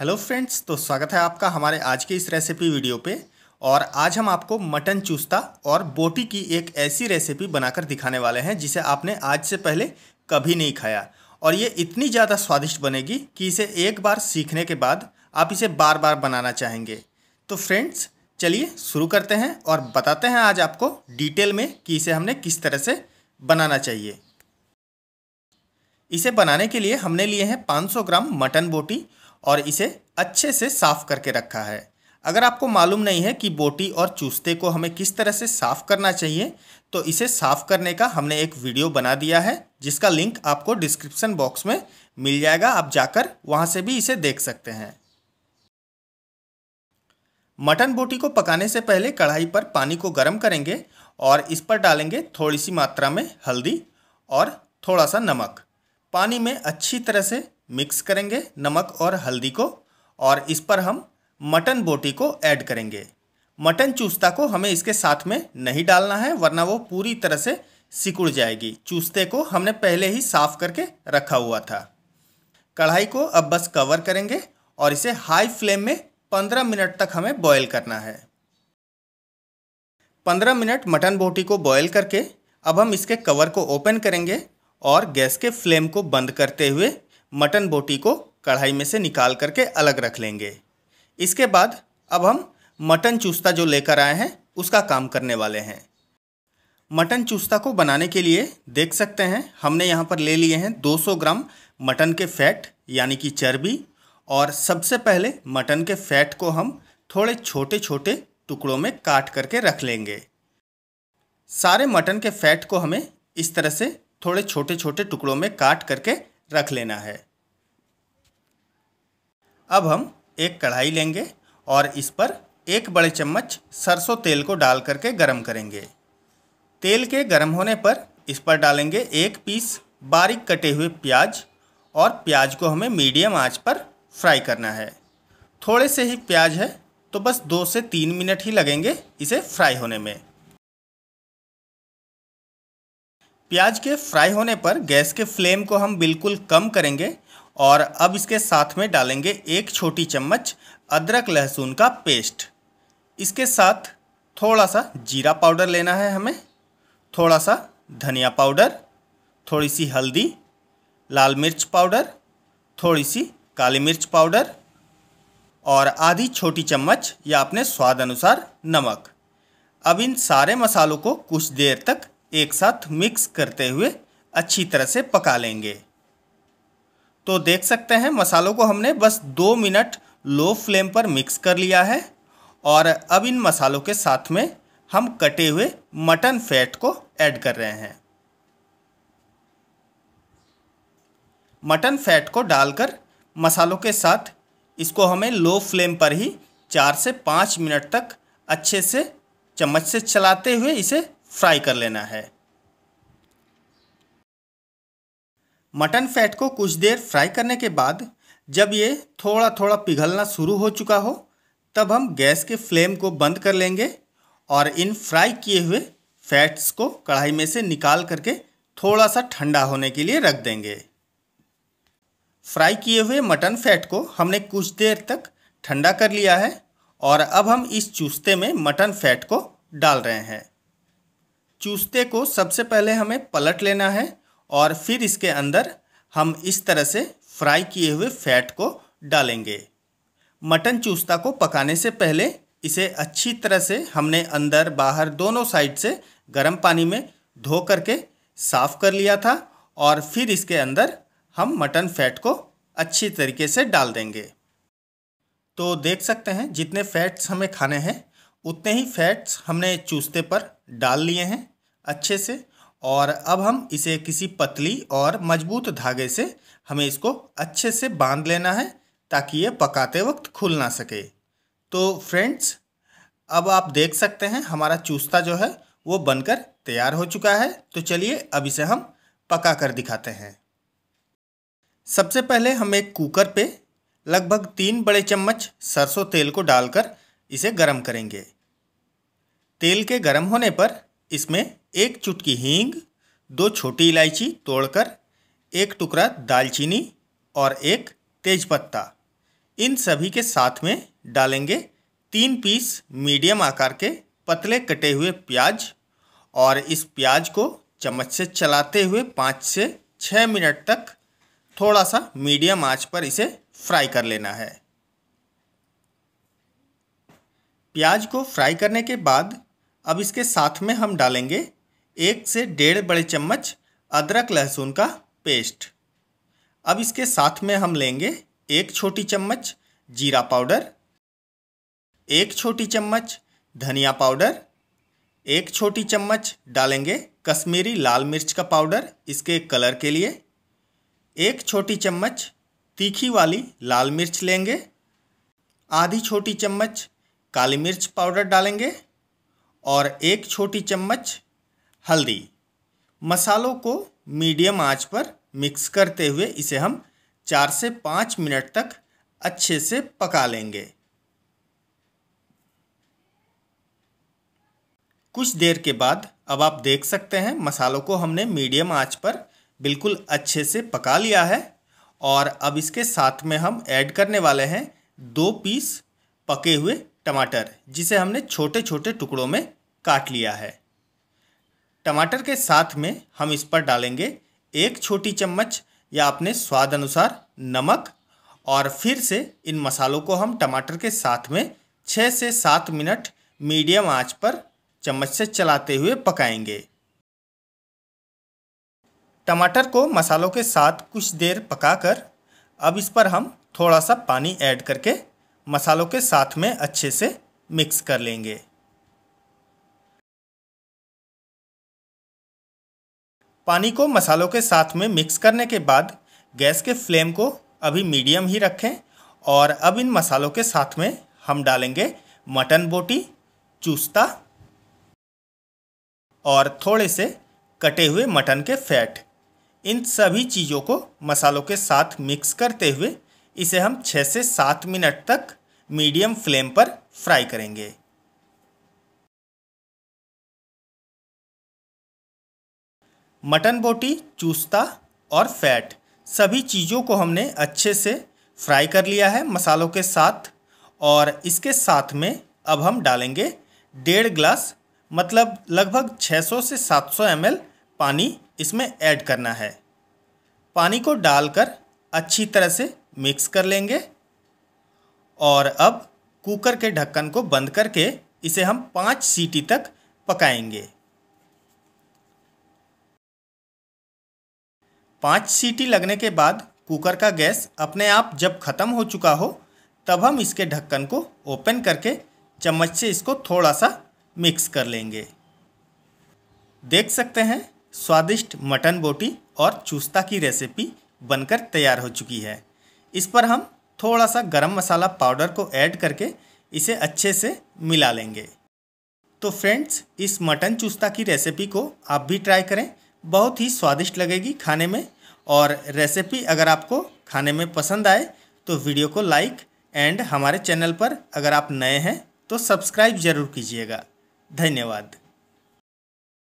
hello friends तो स्वागत है आपका हमारे आज के इस रेसिपी वीडियो पे और आज हम आपको मटन चूस्ता और बोटी की एक ऐसी रेसिपी बनाकर दिखाने वाले हैं जिसे आपने आज से पहले कभी नहीं खाया और ये इतनी ज़्यादा स्वादिष्ट बनेगी कि इसे एक बार सीखने के बाद आप इसे बार बार बनाना चाहेंगे तो फ्रेंड्स चलिए शुरू करते हैं और बताते हैं आज आपको डिटेल में कि इसे हमने किस तरह से बनाना चाहिए इसे बनाने के लिए हमने लिए हैं 500 ग्राम मटन बोटी और इसे अच्छे से साफ़ करके रखा है अगर आपको मालूम नहीं है कि बोटी और चूस्ते को हमें किस तरह से साफ़ करना चाहिए तो इसे साफ़ करने का हमने एक वीडियो बना दिया है जिसका लिंक आपको डिस्क्रिप्सन बॉक्स में मिल जाएगा आप जाकर वहाँ से भी इसे देख सकते हैं मटन बोटी को पकाने से पहले कढ़ाई पर पानी को गर्म करेंगे और इस पर डालेंगे थोड़ी सी मात्रा में हल्दी और थोड़ा सा नमक पानी में अच्छी तरह से मिक्स करेंगे नमक और हल्दी को और इस पर हम मटन बोटी को ऐड करेंगे मटन चूस्ता को हमें इसके साथ में नहीं डालना है वरना वो पूरी तरह से सिकुड़ जाएगी चूस्ते को हमने पहले ही साफ़ करके रखा हुआ था कढ़ाई को अब बस कवर करेंगे और इसे हाई फ्लेम में पंद्रह मिनट तक हमें बॉयल करना है पंद्रह मिनट मटन बोटी को बॉयल करके अब हम इसके कवर को ओपन करेंगे और गैस के फ्लेम को बंद करते हुए मटन बोटी को कढ़ाई में से निकाल करके अलग रख लेंगे इसके बाद अब हम मटन चूस्ता जो लेकर आए हैं उसका काम करने वाले हैं मटन चूस्ता को बनाने के लिए देख सकते हैं हमने यहाँ पर ले लिए हैं 200 ग्राम मटन के फैट यानी कि चर्बी और सबसे पहले मटन के फैट को हम थोड़े छोटे छोटे टुकड़ों में काट करके रख लेंगे सारे मटन के फैट को हमें इस तरह से थोड़े छोटे छोटे टुकड़ों में काट करके रख लेना है अब हम एक कढ़ाई लेंगे और इस पर एक बड़े चम्मच सरसों तेल को डाल करके गर्म करेंगे तेल के गर्म होने पर इस पर डालेंगे एक पीस बारीक कटे हुए प्याज और प्याज को हमें मीडियम आंच पर फ्राई करना है थोड़े से ही प्याज है तो बस दो से तीन मिनट ही लगेंगे इसे फ्राई होने में प्याज के फ्राई होने पर गैस के फ्लेम को हम बिल्कुल कम करेंगे और अब इसके साथ में डालेंगे एक छोटी चम्मच अदरक लहसुन का पेस्ट इसके साथ थोड़ा सा जीरा पाउडर लेना है हमें थोड़ा सा धनिया पाउडर थोड़ी सी हल्दी लाल मिर्च पाउडर थोड़ी सी काली मिर्च पाउडर और आधी छोटी चम्मच या अपने स्वाद अनुसार नमक अब इन सारे मसालों को कुछ देर तक एक साथ मिक्स करते हुए अच्छी तरह से पका लेंगे तो देख सकते हैं मसालों को हमने बस दो मिनट लो फ्लेम पर मिक्स कर लिया है और अब इन मसालों के साथ में हम कटे हुए मटन फैट को ऐड कर रहे हैं मटन फैट को डालकर मसालों के साथ इसको हमें लो फ्लेम पर ही चार से पाँच मिनट तक अच्छे से चम्मच से चलाते हुए इसे फ्राई कर लेना है मटन फैट को कुछ देर फ्राई करने के बाद जब ये थोड़ा थोड़ा पिघलना शुरू हो चुका हो तब हम गैस के फ्लेम को बंद कर लेंगे और इन फ्राई किए हुए फैट्स को कढ़ाई में से निकाल करके थोड़ा सा ठंडा होने के लिए रख देंगे फ्राई किए हुए मटन फैट को हमने कुछ देर तक ठंडा कर लिया है और अब हम इस चूस्ते में मटन फैट को डाल रहे हैं चूस्ते को सबसे पहले हमें पलट लेना है और फिर इसके अंदर हम इस तरह से फ्राई किए हुए फैट को डालेंगे मटन चूस्ता को पकाने से पहले इसे अच्छी तरह से हमने अंदर बाहर दोनों साइड से गर्म पानी में धो करके साफ़ कर लिया था और फिर इसके अंदर हम मटन फैट को अच्छी तरीके से डाल देंगे तो देख सकते हैं जितने फैट्स हमें खाने हैं उतने ही फैट्स हमने चूस्ते पर डाल लिए हैं अच्छे से और अब हम इसे किसी पतली और मजबूत धागे से हमें इसको अच्छे से बांध लेना है ताकि ये पकाते वक्त खुल ना सके तो फ्रेंड्स अब आप देख सकते हैं हमारा चूस्ता जो है वो बनकर तैयार हो चुका है तो चलिए अब इसे हम पका कर दिखाते हैं सबसे पहले हम एक कुकर पे लगभग तीन बड़े चम्मच सरसों तेल को डालकर इसे गरम करेंगे तेल के गरम होने पर इसमें एक चुटकी हींग दो छोटी इलायची तोड़कर एक टुकड़ा दालचीनी और एक तेज़पत्ता इन सभी के साथ में डालेंगे तीन पीस मीडियम आकार के पतले कटे हुए प्याज और इस प्याज को चम्मच से चलाते हुए पाँच से छः मिनट तक थोड़ा सा मीडियम आंच पर इसे फ्राई कर लेना है प्याज को फ्राई करने के बाद अब इसके साथ में हम डालेंगे एक से डेढ़ बड़े चम्मच अदरक लहसुन का पेस्ट अब इसके साथ में हम लेंगे एक छोटी चम्मच जीरा पाउडर एक छोटी चम्मच धनिया पाउडर एक छोटी चम्मच डालेंगे कश्मीरी लाल मिर्च का पाउडर इसके कलर के लिए एक छोटी चम्मच तीखी वाली लाल मिर्च लेंगे आधी छोटी चम्मच काली मिर्च पाउडर डालेंगे और एक छोटी चम्मच हल्दी मसालों को मीडियम आंच पर मिक्स करते हुए इसे हम चार से पाँच मिनट तक अच्छे से पका लेंगे कुछ देर के बाद अब आप देख सकते हैं मसालों को हमने मीडियम आंच पर बिल्कुल अच्छे से पका लिया है और अब इसके साथ में हम ऐड करने वाले हैं दो पीस पके हुए टमाटर जिसे हमने छोटे छोटे टुकड़ों में काट लिया है टमाटर के साथ में हम इस पर डालेंगे एक छोटी चम्मच या अपने स्वाद अनुसार नमक और फिर से इन मसालों को हम टमाटर के साथ में छः से सात मिनट मीडियम आंच पर चम्मच से चलाते हुए पकाएंगे टमाटर को मसालों के साथ कुछ देर पकाकर अब इस पर हम थोड़ा सा पानी ऐड करके मसालों के साथ में अच्छे से मिक्स कर लेंगे पानी को मसालों के साथ में मिक्स करने के बाद गैस के फ्लेम को अभी मीडियम ही रखें और अब इन मसालों के साथ में हम डालेंगे मटन बोटी चूस्ता और थोड़े से कटे हुए मटन के फैट इन सभी चीज़ों को मसालों के साथ मिक्स करते हुए इसे हम छः से सात मिनट तक मीडियम फ्लेम पर फ्राई करेंगे मटन बोटी चूस्ता और फैट सभी चीज़ों को हमने अच्छे से फ्राई कर लिया है मसालों के साथ और इसके साथ में अब हम डालेंगे डेढ़ ग्लास मतलब लगभग 600 से 700 सौ पानी इसमें ऐड करना है पानी को डालकर अच्छी तरह से मिक्स कर लेंगे और अब कुकर के ढक्कन को बंद करके इसे हम पाँच सीटी तक पकाएंगे पाँच सीटी लगने के बाद कुकर का गैस अपने आप जब ख़त्म हो चुका हो तब हम इसके ढक्कन को ओपन करके चम्मच से इसको थोड़ा सा मिक्स कर लेंगे देख सकते हैं स्वादिष्ट मटन बोटी और चूस्ता की रेसिपी बनकर तैयार हो चुकी है इस पर हम थोड़ा सा गरम मसाला पाउडर को ऐड करके इसे अच्छे से मिला लेंगे तो फ्रेंड्स इस मटन चुस्ता की रेसिपी को आप भी ट्राई करें बहुत ही स्वादिष्ट लगेगी खाने में और रेसिपी अगर आपको खाने में पसंद आए तो वीडियो को लाइक एंड हमारे चैनल पर अगर आप नए हैं तो सब्सक्राइब ज़रूर कीजिएगा धन्यवाद